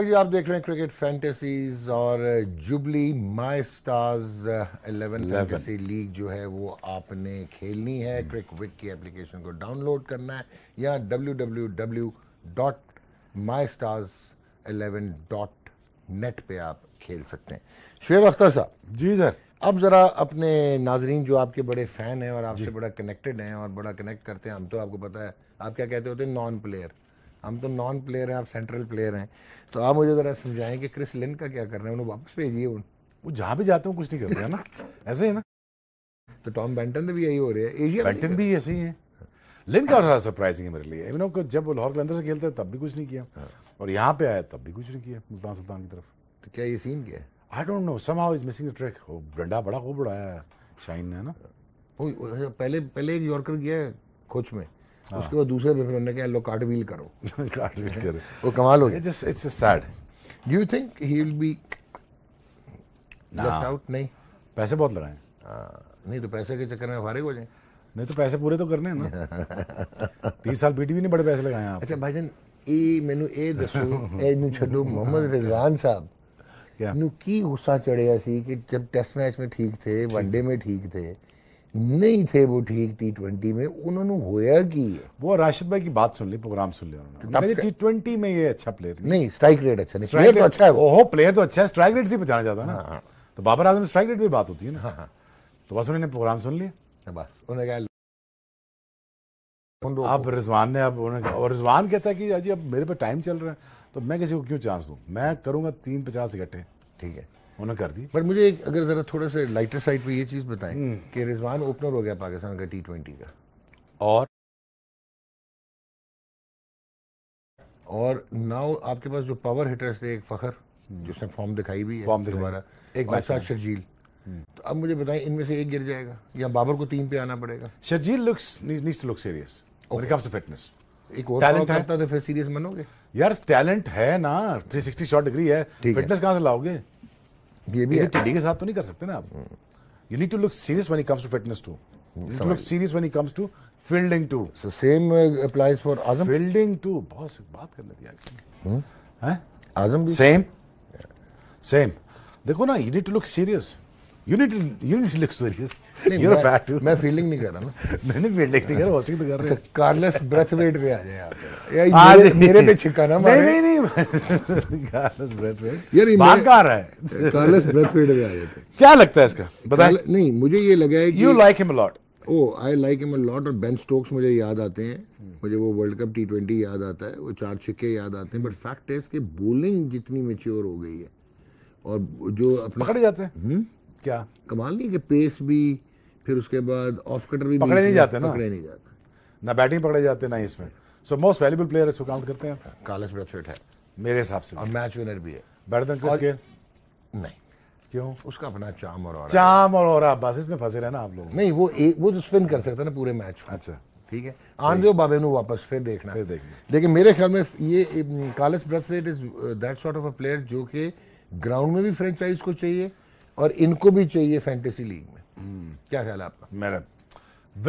जी आप देख रहे हैं क्रिकेट फैंटेसीज और jubilee my stars 11 fantasy league जो है वो आपने खेलनी है क्रिक hmm. विक की एप्लीकेशन को डाउनलोड करना है या W W W dot my stars eleven dot net पर आप खेल सकते हैं शुएब अख्तर साहब जी सर अब ज़रा अपने नाजरीन जो आपके बड़े फ़ैन हैं और आपसे बड़ा कनेक्टेड हैं और बड़ा कनेक्ट करते हैं हम तो आपको पता है आप क्या कहते होते हैं नॉन प्लेयर हम तो नॉन प्लेयर हैं आप सेंट्रल प्लेयर हैं तो आप मुझे ज़रा समझाएं कि क्रिस लिन का क्या कर रहे हैं उन्हें वापस भेजिए उन वो जहाँ भी जाते हैं कुछ नहीं करते रहे ना ऐसे ही ना तो टॉम बैंटन भी यही हो रहे हैं एशिया बैंटन भी ऐसे ही है लिन का थोड़ा सरप्राइजिंग है मेरे लिए इवन को जब वो लाहौर अंदर से खेलते हैं तब भी कुछ नहीं किया हाँ। और यहाँ पे आया तब भी कुछ नहीं किया मुल्तान सुल्तान की तरफ तो क्या ये सीन क्या है I don't know somehow is missing the trick वो ब्रंडा बड़ा खूब उड़ाया शाइन ने ना हाँ। अच्छा, पहले पहले एक यॉर्कर गया है कोच में हाँ। उसके बाद दूसरे पेपर उन्होंने कहा लो कार्ड व्हील करो कार्ड व्हील करो वो कमाल हो गया just it's a sad do you think he will be left out नहीं पैसे बहुत लगाए हाँ, नहीं तो पैसे के चक्कर में फारिग हो जाए नहीं तो पैसे पूरे तो करने हैं ना तीस साल बीटी भी नहीं बड़े पैसे लगाए अच्छा भाई जान अच्छा भाईजान ਇਹ दसो ਇਹ ਦੱਸੋ छोडो मोहम्मद रिजवान साहब क्या नु की गुस्सा ਚੜਿਆ सी कि जब टेस्ट मैच में ठीक थे वनडे में ठीक थे नहीं थे वो ठीक टी ट्वेंटी में उन्होंने होया की है वो राशिद भाई की बात सुन ली प्रोग्राम सुन लिया उन्होंने टी ट्वेंटी में ये अच्छा प्लेयर नहीं नहीं स्ट्राइक रेट अच्छा नहीं प्लेयर तो अच्छा है वो ओहो प्लेयर तो अच्छा है स्ट्राइक रेट से बचाना जाता है ना हाँ। तो बाबर आजम स्ट्राइक रेट भी बात होती है ना हाँ, हाँ तो बस उन्होंने प्रोग्राम सुन लिया बस उन्होंने कहा अब रिजवान ने अब उन्होंने और रिजवान कहता है कि अजी अब मेरे पे टाइम चल रहा है तो मैं किसी को क्यों चांस दूं मैं करूंगा तीन पचास इकट्ठे ठीक है उन्होंने कर दी पर मुझे एक अगर ज़रा थोड़ा सा लाइटर साइड पर ये चीज़ बताएं हम्म। कि रिजवान ओपनर हो गया पाकिस्तान का टी ट्वेंटी का और और नाउ आपके पास जो पावर हिटर्स थे एक फखर हम्म। जिसने फॉर्म दिखाई भी है फॉर्म दोबारा एक मैच साथ शर्जील हम्म। तो अब मुझे बताएं इनमें से एक गिर जाएगा या बाबर को तीन पे आना पड़ेगा Sharjeel looks needs to look serious when it comes to fitness एक और टैलेंट है तो फिर सीरियस बनोगे यार टैलेंट है ना 360 शॉट डिग्री है फिटनेस कहां से लाओगे ये भी टिड्डी के साथ तो नहीं कर सकते ना आप you need to look serious when it comes to fitness to to look serious when it comes to fielding too. So same बहुत uh, बात कर लेती हम्म। हैं आजम भी सेम सेम देखो ना you need to look serious नहीं क्या लगता है इसका नहीं मुझे ये लगा है you like him o I like him a lot और बेन स्टोक्स मुझे याद आते हैं मुझे वो वर्ल्ड कप टी ट्वेंटी याद आता है वो चार छक्के याद आते हैं बट फैक्ट है इसके जितनी मेच्योर हो गई है और जो अपना पकड़े जाते हैं हम्म? क्या कमाल नहीं कि पेस भी फिर उसके बाद ऑफ कटर भी पकड़े नहीं जाते ना पकड़े नहीं जाते ना बैटिंग पकड़े जाते ना इसमें सो मोस्ट वैल्यूबल प्लेयर इसको काउंट करते हैं कालेस बेनिफिट है मेरे हिसाब से और मैच विनर भी है बेटर देन क्रिस गेल नहीं क्यों उसका अपना चाम और चाम और और बस इसमें फंसे रहना आप लोग नहीं वो एक वो तो स्पिन कर सकता है ना पूरे मैच अच्छा ठीक है तो आन दो बाबेनू वापस फिर देखना फिर देखना लेकिन मेरे ख्याल में ये Carlos Brathwaite is that sort of a player जो कि ग्राउंड में भी फ्रेंचाइज को चाहिए और इनको भी चाहिए फैंटेसी लीग में हम्म। क्या ख्याल है आपका मेरा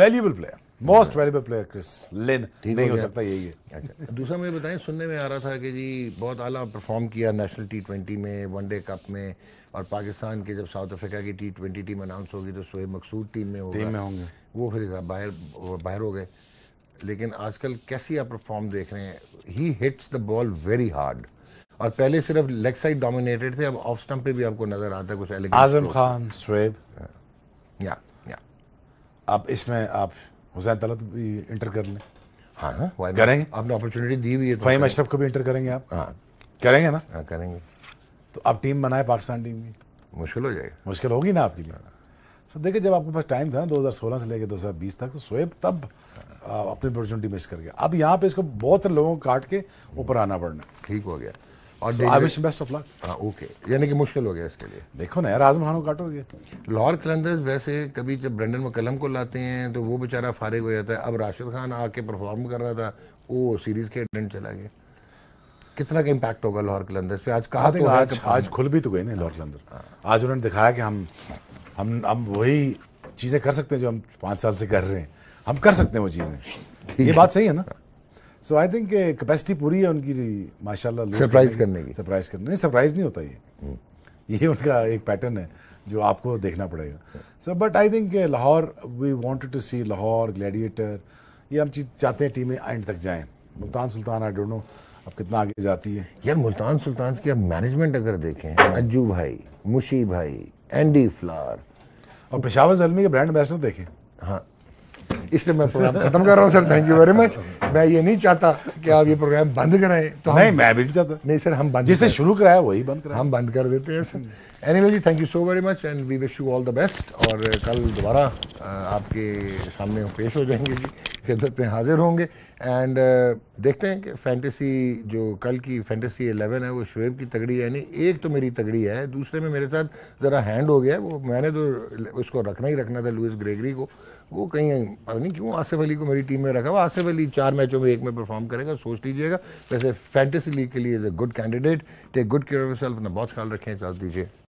valuable player most valuable player Chris Lynn नहीं हो सकता यही है अच्छा। दूसरा मुझे बताएं सुनने में आ रहा था कि जी बहुत आला परफॉर्म किया नेशनल टी ट्वेंटी में वनडे कप में और पाकिस्तान के जब साउथ अफ्रीका की टी ट्वेंटी टीम अनाउंस होगी तो शोएब मकसूद टीम में होगा टीम में होंगे वो फिर बाहर बाहर हो गए लेकिन आजकल कैसी आप परफॉर्म देख रहे हैं he hits the ball very hard और पहले सिर्फ लेग साइड डोमिनेटेड थे अब ऑफ स्टंप पे भी आपको नजर आता है कुछ अलग आजम खान स्वेब या या आप इसमें आप हुसैन तलत भी इंटर कर लें हाँ, हाँ करेंगे आपने अपॉर्चुनिटी दी हुई है तो फहीम अशरफ को भी इंटर करेंगे आप हाँ करेंगे ना हाँ करेंगे तो आप टीम बनाए पाकिस्तान टीम की मुश्किल हो जाएगी मुश्किल होगी ना आपके लिए सो देखिए जब आपके पास टाइम था ना 2016 से लेकर 2020 तक तो स्वेब तब अपनी अपॉर्चुनिटी मिस कर गया अब यहाँ पे इसको बहुत लोगों को काट के ऊपर आना पड़ना ठीक हो गया और आई बेस्ट ऑफ लक हाँ ओके यानी कि मुश्किल हो गया इसके लिए देखो ना यार आजम काटोगे लॉर कलंदर्स वैसे कभी जब ब्रेंडन मकलम को लाते हैं तो वो बेचारा फारिग हो जाता है अब राशिद खान आके परफॉर्म कर रहा था वो सीरीज के अटेंडेंट चला गया कितना का इम्पैक्ट होगा लाहौर कलंदर्स पे आज कहा हाँ, तो आज आज खुल भी तो गए ना लाहौर हाँ। कलंदर आज उन्होंने दिखाया कि हम हम हम वही चीज़ें कर सकते हैं जो हम पाँच साल से कर रहे हैं हम कर सकते हैं वो चीज़ें ये बात सही है ना सो आई थिंक कैपेसिटी पूरी है उनकी माशाल्लाह सरप्राइज करने की सरप्राइज करने नहीं सरप्राइज नहीं होता ये हम्म। ये उनका एक पैटर्न है जो आपको देखना पड़ेगा so but I think Lahore we wanted to see Lahore gladiator ये हम चीज चाहते हैं टीमें एंड तक जाएं Multan Sultan I don't know अब कितना आगे जाती है यार मुल्तान सुल्तान की अब मैनेजमेंट अगर देखें अज्जू भाई मुशी भाई एंडी फ्लार और पेशावर जलमी के ब्रांड एम्बेसडर देखें हाँ इसलिए मैं प्रोग्राम खत्म कर रहा हूँ sir thank you very much मैं ये नहीं चाहता कि आप ये प्रोग्राम बंद कराएं तो नहीं मैं भी नहीं चाहता नहीं सर हम बंद जिसने शुरू कराया वही बंद कराया हम बंद कर देते हैं सर एनी जी thank you so very much and we wish you all the best और कल दोबारा आपके सामने पेश हो जाएंगे जी खिदत तो में हाजिर होंगे एंड देखते हैं कि फैंटेसी जो कल की फैंटेसी एलेवन है वो शुएब की तगड़ी है यानी एक तो मेरी तगड़ी है दूसरे में मेरे साथ ज़रा हैंड हो गया वो मैंने तो उसको रखना ही रखना था लुइस ग्रेगरी को वो कहीं नहीं क्यों आसिफ अली को मेरी टीम में रखा हुआ आसिफ अली चार मैचों में एक में परफॉर्म करेगा सोच लीजिएगा वैसे फैंटेसी लीग के लिए is a good candidate take good care of self ना बहुत ख्याल रखें इजाज़त दीजिए